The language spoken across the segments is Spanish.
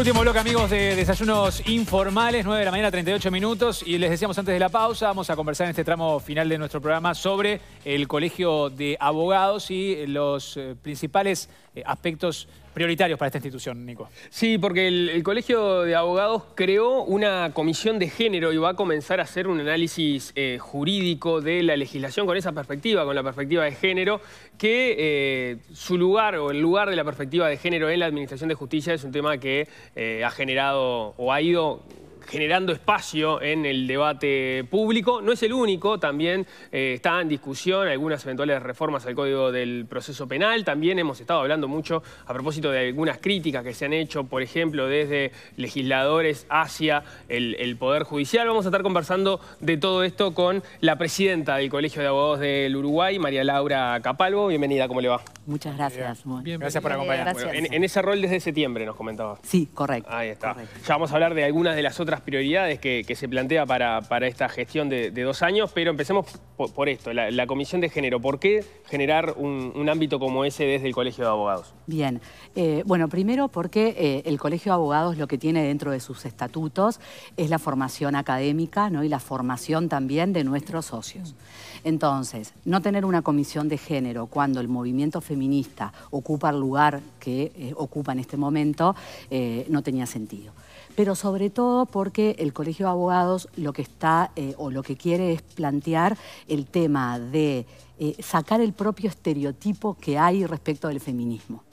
Último bloque, amigos, de Desayunos Informales, 9 de la mañana, 38 minutos. Y les decíamos antes de la pausa, vamos a conversar en este tramo final de nuestro programa sobre el Colegio de Abogados y los eh, principales eh, aspectos prioritarios para esta institución, Nico. Sí, porque el, Colegio de Abogados creó una comisión de género y va a comenzar a hacer un análisis eh, jurídico de la legislación con esa perspectiva, con la perspectiva de género, que eh, su lugar o el lugar de la perspectiva de género en la Administración de Justicia es un tema que eh, ha generado o ha ido generando espacio en el debate público. No es el único, también eh, está en discusión algunas eventuales reformas al Código del Proceso Penal. También hemos estado hablando mucho a propósito de algunas críticas que se han hecho, por ejemplo, desde legisladores hacia el, Poder Judicial. Vamos a estar conversando de todo esto con la presidenta del Colegio de Abogados del Uruguay, María Laura Capalvo. Bienvenida, ¿cómo le va? Muchas gracias. gracias por acompañarnos. en, ese rol desde septiembre nos comentaba. Sí, correcto. Ahí está. Ya vamos a hablar de algunas de las otras prioridades que, se plantea para, esta gestión de, dos años, pero empecemos por, esto, la, Comisión de Género. ¿Por qué generar un, ámbito como ese desde el Colegio de Abogados? Bien, eh, bueno, primero porque eh, el Colegio de Abogados lo que tiene dentro de sus estatutos es la formación académica y la formación también de nuestros socios. Entonces, no tener una comisión de género cuando el movimiento feminista ocupa el lugar que eh, ocupa en este momento no tenía sentido pero sobre todo porque el Colegio de Abogados lo que está eh, o lo que quiere es plantear el tema de eh, sacar el propio estereotipo que hay respecto del feminismo.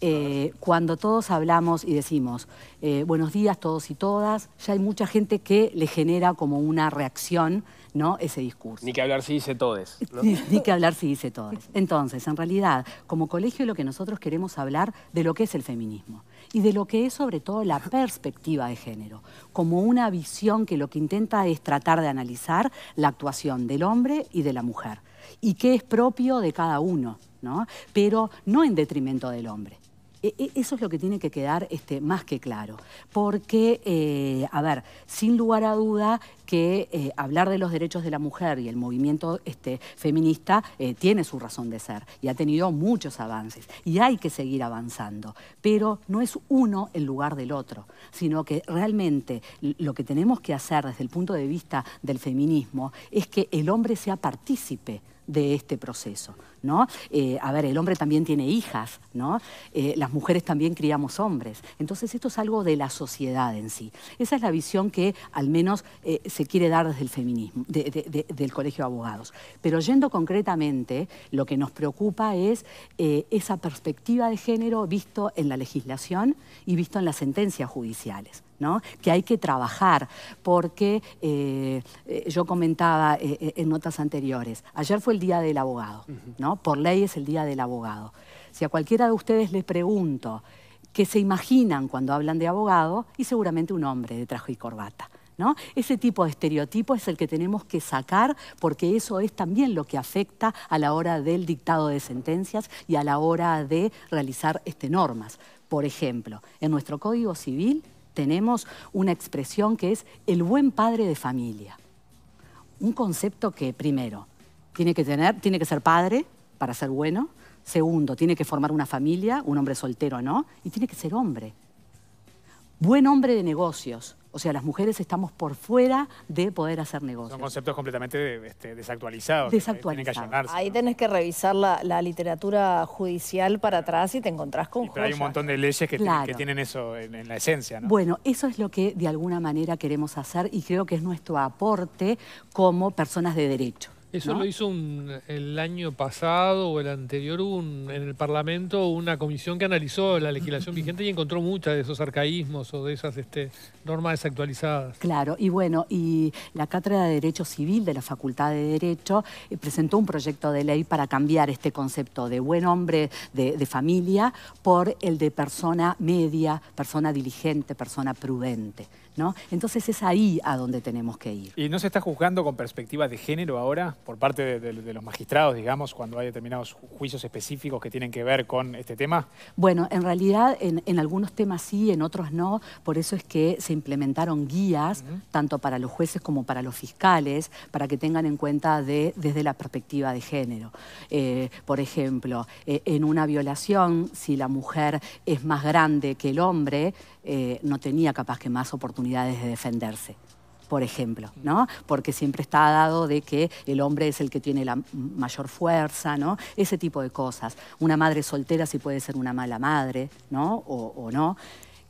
Eh, cuando todos hablamos y decimos eh, buenos días todos y todas, ya hay mucha gente que le genera como una reacción ¿no? ese discurso. Ni que hablar si dice todes. Ni, ni, que hablar si dice todes. Entonces, en realidad, como colegio lo que nosotros queremos hablar de lo que es el feminismo y de lo que es sobre todo la perspectiva de género, como una visión que lo que intenta es tratar de analizar la actuación del hombre y de la mujer y qué es propio de cada uno, pero no en detrimento del hombre. E, e, eso es lo que tiene que quedar este, más que claro, porque, eh, a ver, sin lugar a duda que eh, hablar de los derechos de la mujer y el movimiento este, feminista eh, tiene su razón de ser y ha tenido muchos avances y hay que seguir avanzando, pero no es uno en lugar del otro, sino que realmente lo que tenemos que hacer desde el punto de vista del feminismo es que el hombre sea partícipe de este proceso. ¿no? Eh, a ver, el hombre también tiene hijas, ¿no? Eh, las mujeres también criamos hombres. Entonces esto es algo de la sociedad en sí. Esa es la visión que al menos eh, se quiere dar desde el feminismo, del Colegio de Abogados. Pero yendo concretamente, lo que nos preocupa es esa perspectiva de género visto en la legislación y visto en las sentencias judiciales. ¿no? que hay que trabajar, porque yo comentaba en notas anteriores, ayer fue el Día del Abogado, ¿no? Por ley es el Día del Abogado. Si a cualquiera de ustedes les pregunto qué se imaginan cuando hablan de abogado, y seguramente un hombre de traje y corbata. ¿No? Ese tipo de estereotipo es el que tenemos que sacar porque eso es también lo que afecta a la hora del dictado de sentencias y a la hora de realizar este, normas. Por ejemplo, en nuestro Código Civil tenemos una expresión que es el buen padre de familia. Un concepto que primero tiene que, tener, tiene que ser padre, para ser bueno. Segundo, tiene que formar una familia, un hombre soltero no, y tiene que ser hombre. Buen hombre de negocios. O sea, las mujeres estamos por fuera de poder hacer negocios. Son conceptos completamente este, desactualizados. Desactualizados. Que Ahí tenés que revisar la, literatura judicial para atrás y te encontrás con y, pero hay un montón de leyes que, tienen eso en, en la esencia. ¿no? Bueno, eso es lo que de alguna manera queremos hacer y creo que es nuestro aporte como personas de derecho. Eso lo hizo el año pasado o el anterior un, en el Parlamento una comisión que analizó la legislación vigente y encontró muchas de esos arcaísmos o de esas este, normas desactualizadas. Claro, y bueno, y la Cátedra de Derecho Civil de la Facultad de Derecho eh, presentó un proyecto de ley para cambiar este concepto de buen hombre de, de familia por el de persona media, persona diligente, persona prudente. ¿No? Entonces es ahí a donde tenemos que ir. ¿Y no se está juzgando con perspectiva de género ahora? por parte de, los magistrados, digamos, cuando hay determinados juicios específicos que tienen que ver con este tema? Bueno, en realidad en, algunos temas sí, en otros no. Por eso es que se implementaron guías, tanto para los jueces como para los fiscales, para que tengan en cuenta de, desde la perspectiva de género. Eh, por ejemplo, eh, en una violación, si la mujer es más grande que el hombre, eh, no tenía capaz que más oportunidades de defenderse por ejemplo, ¿no? Porque siempre está dado de que el hombre es el que tiene la mayor fuerza, ¿no? Ese tipo de cosas. Una madre soltera sí puede ser una mala madre, ¿no? O, o no.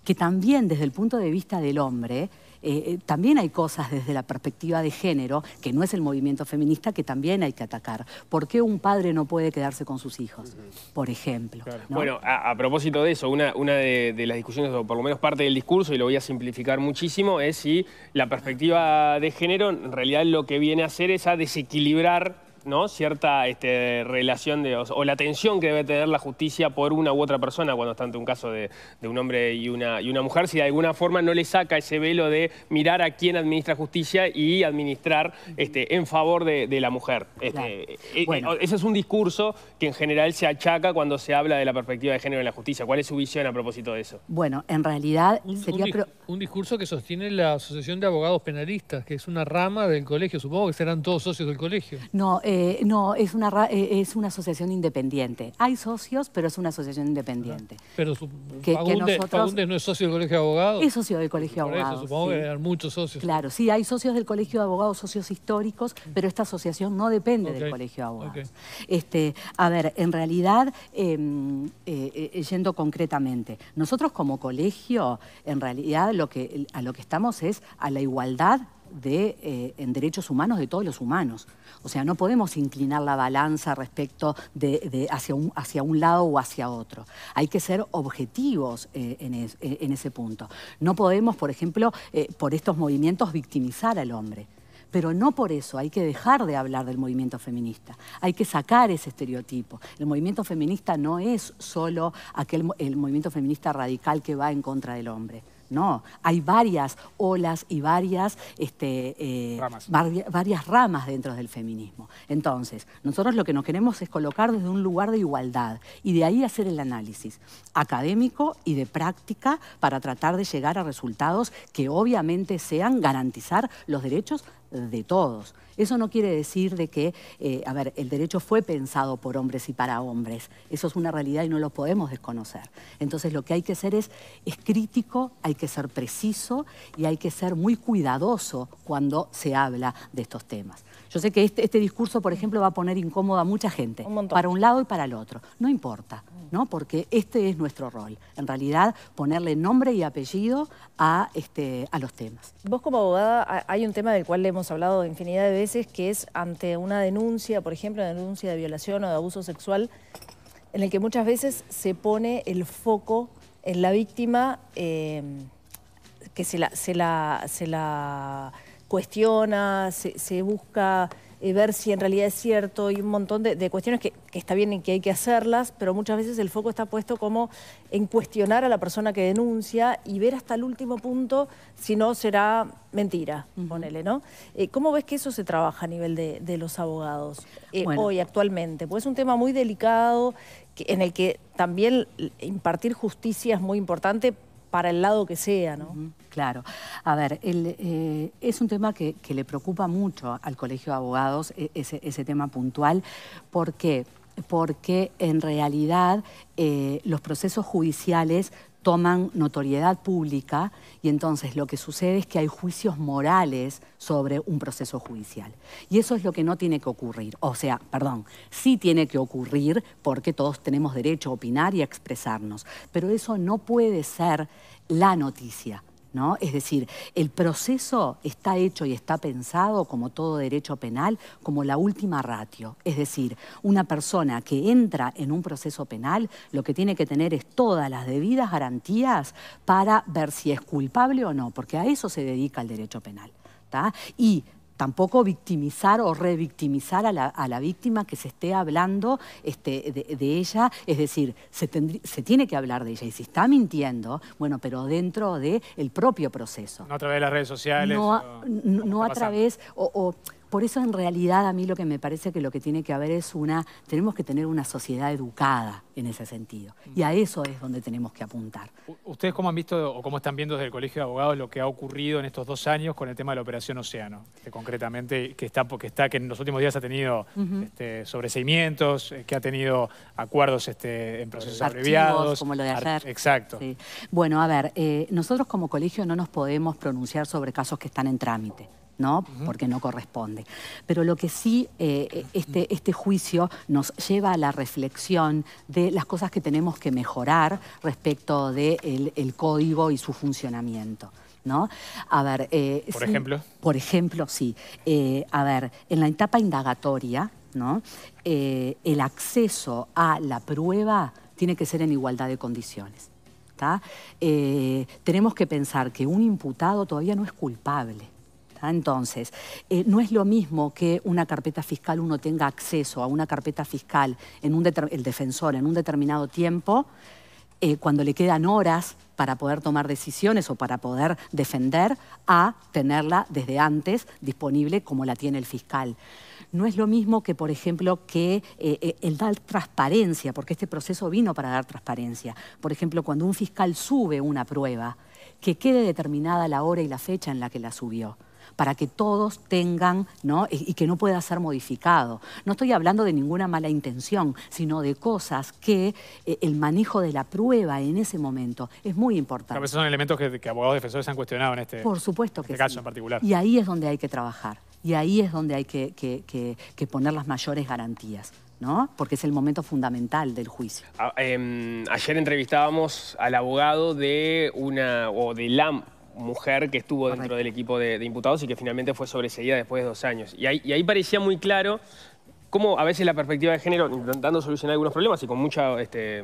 Que también desde el punto de vista del hombre eh, eh, también hay cosas desde la perspectiva de género, que no es el movimiento feminista, que también hay que atacar. ¿Por qué un padre no puede quedarse con sus hijos, por ejemplo? Bueno, a, propósito de eso, una, de, las discusiones, o por lo menos parte del discurso, y lo voy a simplificar muchísimo, es si la perspectiva de género en realidad lo que viene a hacer es a desequilibrar cierta este, relación de, o, la tensión que debe tener la justicia por una u otra persona cuando está ante un caso de, un hombre y una, mujer, si de alguna forma no le saca ese velo de mirar a quién administra justicia y administrar este, en favor de, la mujer. Este, eh, eh, ese es un discurso que en general se achaca cuando se habla de la perspectiva de género en la justicia. ¿Cuál es su visión a propósito de eso? Bueno, en realidad sería... Un, discurso que sostiene la Asociación de Abogados Penalistas, que es una rama del colegio. Supongo que serán todos socios del colegio. No, es eh, no, es una, eh, es una asociación independiente. Hay socios, pero es una asociación independiente. Ah, pero no es socio del Colegio de Abogados. Es socio del Colegio de Abogados. supongo que hay muchos socios. Claro, sí, hay socios del Colegio de Abogados, socios históricos, pero esta asociación no depende del Colegio de Abogados. Este, a ver, en realidad, em, eh, yendo concretamente, nosotros como colegio, en realidad lo que, a lo que estamos es a la igualdad de, eh, en derechos humanos de todos los humanos. O sea, no podemos inclinar la balanza respecto de, hacia, un, lado o hacia otro. Hay que ser objetivos eh, eh, en, ese punto. No podemos, por ejemplo, por estos movimientos victimizar al hombre pero no por eso hay que dejar de hablar del movimiento feminista. Hay que sacar ese estereotipo. El movimiento feminista no es solo el movimiento feminista radical que va en contra del hombre. No, hay varias olas y varias, este, eh, ramas. varias ramas dentro del feminismo. Entonces, nosotros lo que nos queremos es colocar desde un lugar de igualdad y de ahí hacer el análisis académico y de práctica para tratar de llegar a resultados que obviamente sean garantizar los derechos de todos. Eso no quiere decir de que, eh, a ver, el derecho fue pensado por hombres y para hombres. Eso es una realidad y no lo podemos desconocer. Entonces lo que hay que hacer es, es crítico, hay que que ser preciso y hay que ser muy cuidadoso cuando se habla de estos temas. Yo sé que este, este discurso, por ejemplo, va a poner incómoda a mucha gente, para un lado y para el otro. No importa, ¿no? porque este es nuestro rol, en realidad ponerle nombre y apellido a, este, a los temas. Vos como abogada, hay un tema del cual le hemos hablado infinidad de veces, que es ante una denuncia, por ejemplo, una denuncia de violación o de abuso sexual, en el que muchas veces se pone el foco la víctima eh, que se la, se la, se la cuestiona, se, se busca eh, ver si en realidad es cierto y un montón de, cuestiones que, está bien y que hay que hacerlas, pero muchas veces el foco está puesto como en cuestionar a la persona que denuncia y ver hasta el último punto si no será mentira, ponele, ¿no? Eh, ¿Cómo ves que eso se trabaja a nivel de, los abogados eh, hoy, actualmente? Pues es un tema muy delicado en el que también impartir justicia es muy importante para el lado que sea, ¿no? claro. A ver, eh, es un tema que, le preocupa mucho al Colegio de Abogados, e, ese, tema puntual, ¿por qué? porque en realidad eh, los procesos judiciales toman notoriedad pública y entonces lo que sucede es que hay juicios morales sobre un proceso judicial. Y eso es lo que no tiene que ocurrir. O sea, perdón, sí tiene que ocurrir porque todos tenemos derecho a opinar y a expresarnos, pero eso no puede ser la noticia. Es decir, el proceso está hecho y está pensado, como todo derecho penal, como la última ratio. Es decir, una persona que entra en un proceso penal lo que tiene que tener es todas las debidas garantías para ver si es culpable o no, porque a eso se dedica el derecho penal. Y tampoco victimizar o revictimizar a la, víctima que se esté hablando este, de, ella. Es decir, se, tiene que hablar de ella. Y si está mintiendo, bueno, pero dentro del propio proceso. No a través de las redes sociales. No a, través... o, por eso en realidad a mí lo que me parece que lo que tiene que haber es una, tenemos que tener una sociedad educada en ese sentido. Y a eso es donde tenemos que apuntar. ¿Ustedes cómo han visto o cómo están viendo desde el Colegio de Abogados lo que ha ocurrido en estos dos años con el tema de la operación Océano? concretamente, que está, que está, que en los últimos días ha tenido este, sobreseimientos, eh, que ha tenido acuerdos este, en procesos abreviados. como lo de ayer. Exacto. Bueno, a ver, eh, nosotros como colegio no nos podemos pronunciar sobre casos que están en trámite. Porque no corresponde. Pero lo que sí eh, eh, este, este, juicio nos lleva a la reflexión de las cosas que tenemos que mejorar respecto del de el código y su funcionamiento. A ver, eh, por ejemplo. Por ejemplo, sí. a ver, en la etapa indagatoria, ¿no? el acceso a la prueba tiene que ser en igualdad de condiciones. tenemos que pensar que un imputado todavía no es culpable. Entonces, eh, no es lo mismo que una carpeta fiscal uno tenga acceso a una carpeta fiscal, en el defensor, en un determinado tiempo, eh, cuando le quedan horas para poder tomar decisiones o para poder defender, a tenerla desde antes disponible como la tiene el fiscal. No es lo mismo que, por ejemplo, que eh, el dar transparencia, porque este proceso vino para dar transparencia. Por ejemplo, cuando un fiscal sube una prueba, que quede determinada la hora y la fecha en la que la subió para que todos tengan, ¿no? Y que no pueda ser modificado. No estoy hablando de ninguna mala intención, sino de cosas que eh, el manejo de la prueba en ese momento es muy importante. Pero esos son elementos que, que, abogados defensores han cuestionado en este, Por supuesto este que caso en particular. Y ahí es donde hay que trabajar. Y ahí es donde hay que, poner las mayores garantías. ¿no? Porque es el momento fundamental del juicio. Ah, em, ayer entrevistábamos al abogado de una, o de la mujer que estuvo dentro del equipo de, imputados y que finalmente fue sobreseída después de dos años. Y ahí, ahí parecía muy claro cómo a veces la perspectiva de género, intentando solucionar algunos problemas y con mucho este,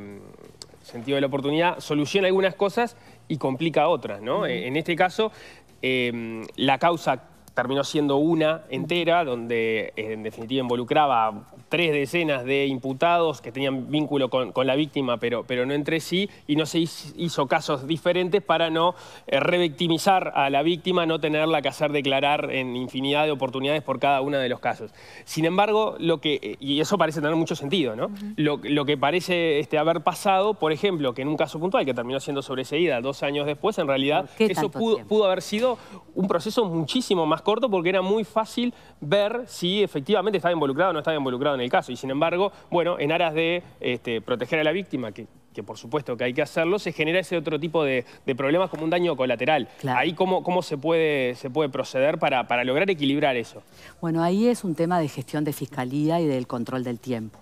sentido de la oportunidad, soluciona algunas cosas y complica otras. ¿no? En este caso, em, la causa terminó siendo una entera, donde en definitiva involucraba tres decenas de imputados que tenían vínculo con, la víctima, pero, pero, no entre sí, y no se hizo casos diferentes para no eh, revictimizar a la víctima, no tenerla que hacer declarar en infinidad de oportunidades por cada uno de los casos. Sin embargo, lo que, eh, y eso parece tener mucho sentido, ¿no? lo, que parece este, haber pasado, por ejemplo, que en un caso puntual que terminó siendo sobreseída dos años después, en realidad eso pudo haber sido un proceso muchísimo más corto porque era muy fácil ver si efectivamente estaba involucrado o no estaba involucrado el caso. Y sin embargo, bueno, en aras de este, proteger a la víctima, que que por supuesto que hay que hacerlo, se genera ese otro tipo de, problemas como un daño colateral. Ahí cómo, se, puede, se puede proceder para, para lograr equilibrar eso. Bueno, ahí es un tema de gestión de fiscalía y del control del tiempo.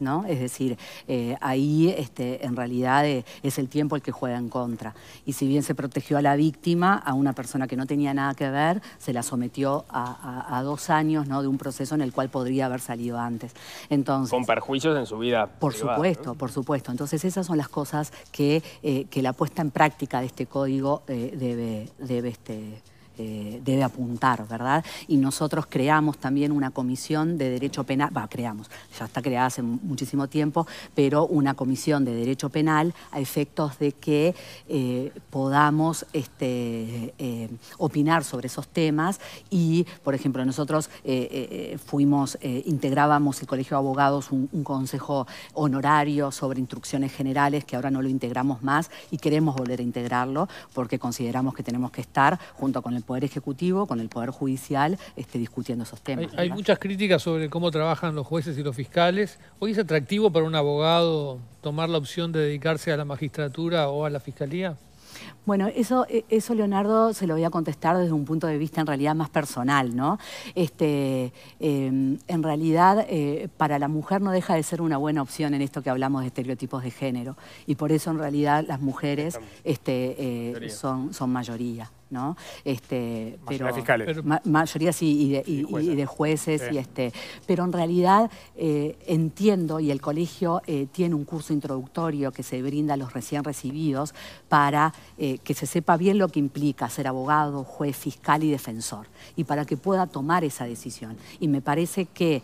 ¿no? Es decir, eh, ahí este, en realidad eh, es el tiempo el que juega en contra. Y si bien se protegió a la víctima, a una persona que no tenía nada que ver, se la sometió a, dos años ¿no? de un proceso en el cual podría haber salido antes. Entonces, Con perjuicios en su vida. Por supuesto, por supuesto. Entonces esas son las cosas que, eh, la puesta en práctica de este código debe, debe este, eh, debe apuntar, ¿verdad? Y nosotros creamos también una comisión de derecho penal, va, creamos, ya está creada hace muchísimo tiempo, pero una comisión de derecho penal a efectos de que eh, podamos este, eh, opinar sobre esos temas y, por ejemplo, nosotros fuimos, integrábamos el Colegio de Abogados un consejo honorario sobre instrucciones generales que ahora no lo integramos más y queremos volver a integrarlo porque consideramos que tenemos que estar junto con el Poder Ejecutivo, con el Poder Judicial, este, discutiendo esos temas. Hay, muchas críticas sobre cómo trabajan los jueces y los fiscales. ¿Hoy es atractivo para un abogado tomar la opción de dedicarse a la magistratura o a la fiscalía? Bueno, eso, e, eso Leonardo se lo voy a contestar desde un punto de vista en realidad más personal, ¿no? Este, em, en realidad, eh, para la mujer no deja de ser una buena opción en esto que hablamos de estereotipos de género. Y por eso en realidad las mujeres este, eh, son, son mayoría. ¿no? Este, mayoría pero, fiscales. mayoría y de, jueces, este, pero en realidad eh, entiendo, y el colegio eh, tiene un curso introductorio que se brinda a los recién recibidos para eh, que se sepa bien lo que implica ser abogado, juez, fiscal y defensor, y para que pueda tomar esa decisión. Y me parece que,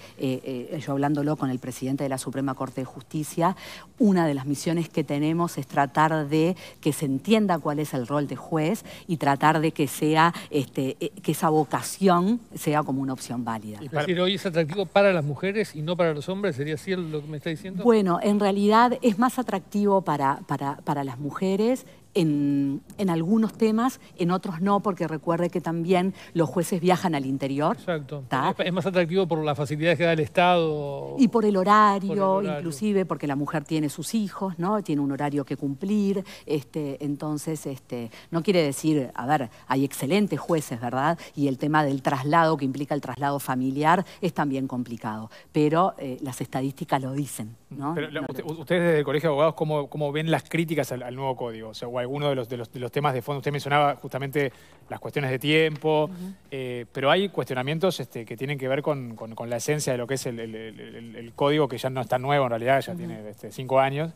yo hablándolo con el presidente de la Suprema Corte de Justicia, una de las misiones que tenemos es tratar de que se entienda cuál es el rol de juez y tratar de que sea este, eh, que esa vocación sea como una opción válida. Pero hoy es atractivo para las mujeres y no para los hombres? ¿Sería así lo que me está diciendo? Bueno, en realidad es más atractivo para, para, para las mujeres en, algunos temas, en otros no, porque recuerde que también los jueces viajan al interior. Exacto. Es más atractivo por las facilidades que da el Estado. Y por el, horario, inclusive, porque la mujer tiene sus hijos, ¿no? Tiene un horario que cumplir. Este, entonces, este, no quiere decir, a ver, hay excelentes jueces, ¿verdad? Y el tema del traslado, que implica el traslado familiar, es también complicado. Pero eh, las estadísticas lo dicen, Pero, ustedes desde el Colegio de Abogados, ¿cómo, cómo ven las críticas al, nuevo código? O sea, algunos de los, de los, temas de fondo. Usted mencionaba justamente las cuestiones de tiempo, eh, pero hay cuestionamientos este, que tienen que ver con, la esencia de lo que es el, código, que ya no es tan nuevo en realidad, ya tiene este, cinco años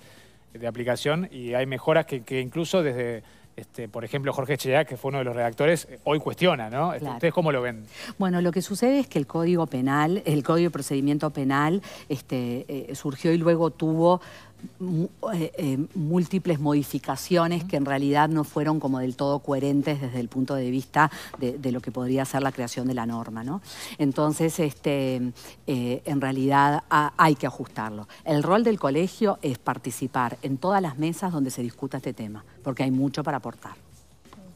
de aplicación y hay mejoras que, incluso desde este, por ejemplo, Jorge Chea, que fue uno de los redactores, eh, hoy cuestiona, ¿no? ¿Ustedes cómo lo ven? Bueno, lo que sucede es que el Código Penal, el Código de Procedimiento Penal, este, eh, surgió y luego tuvo eh, eh, múltiples modificaciones que en realidad no fueron como del todo coherentes desde el punto de vista de, lo que podría ser la creación de la norma. Entonces, este, eh, en realidad hay que ajustarlo. El rol del colegio es participar en todas las mesas donde se discuta este tema, porque hay mucho para aportar.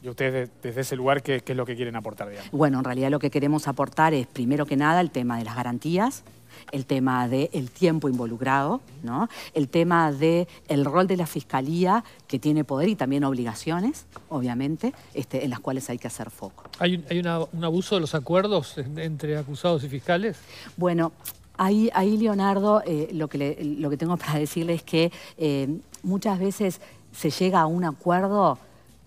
¿Y ustedes desde ese lugar qué, es lo que quieren aportar? Bueno, en realidad lo que queremos aportar es, primero que nada, el tema de las garantías, el tema del tiempo involucrado, el tema del el rol de la fiscalía, que tiene poder y también obligaciones, obviamente, este, en las cuales hay que hacer foco. ¿Hay, un abuso de los acuerdos entre acusados y fiscales? Bueno, ahí, Leonardo, eh, lo, que tengo para decirle es que eh, muchas veces se llega a un acuerdo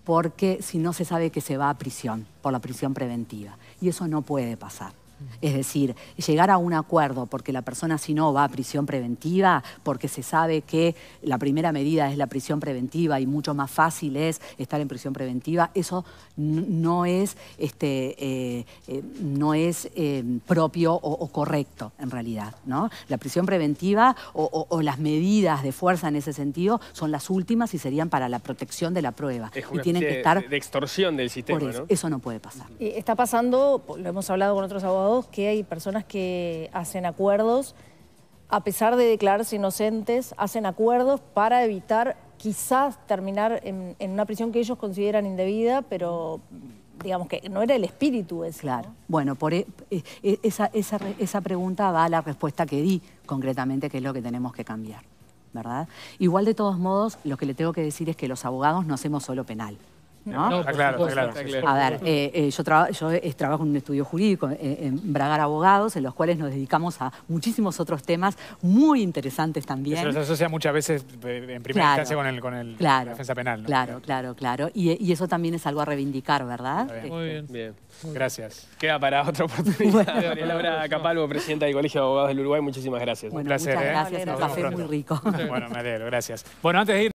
porque si no se sabe que se va a prisión, por la prisión preventiva. Y eso no puede pasar. Es decir, llegar a un acuerdo, porque la persona si no va a prisión preventiva, porque se sabe que la primera medida es la prisión preventiva y mucho más fácil es estar en prisión preventiva, eso no es, este, eh, eh, no es em, propio o, correcto en realidad. ¿no? La prisión preventiva o, las medidas de fuerza en ese sentido son las últimas y serían para la protección de la prueba. y que estar de extorsión del sistema. eso, ¿no? puede pasar. está pasando, lo hemos hablado con otros abogados, que hay personas que hacen acuerdos, a pesar de declararse inocentes, hacen acuerdos para evitar quizás terminar en, una prisión que ellos consideran indebida, pero digamos que no era el espíritu ese. Claro. Bueno, por e, eh, eh, esa, esa pregunta va a la respuesta que di concretamente, que es lo que tenemos que cambiar. ¿verdad? Igual de todos modos, lo que le tengo que decir es que los abogados no hacemos solo penal. ¿no? claro, claro. A ver, eh, eh, yo, yo eh, trabajo en un estudio jurídico en Bragar Abogados, en los cuales nos dedicamos a muchísimos otros temas muy interesantes también. Eso se asocia muchas veces en primera instancia con, el, con el, la defensa penal. Claro, claro, claro. Y, eso también es algo a reivindicar, ¿verdad? Este, muy bien. bien. Gracias. Queda para otra oportunidad. Bueno. Laura Capalvo, presidenta del Colegio de Abogados del Uruguay, muchísimas gracias. un placer. Muchas gracias, El café es muy rico. Bueno, me alegro, gracias. Bueno, antes de ir...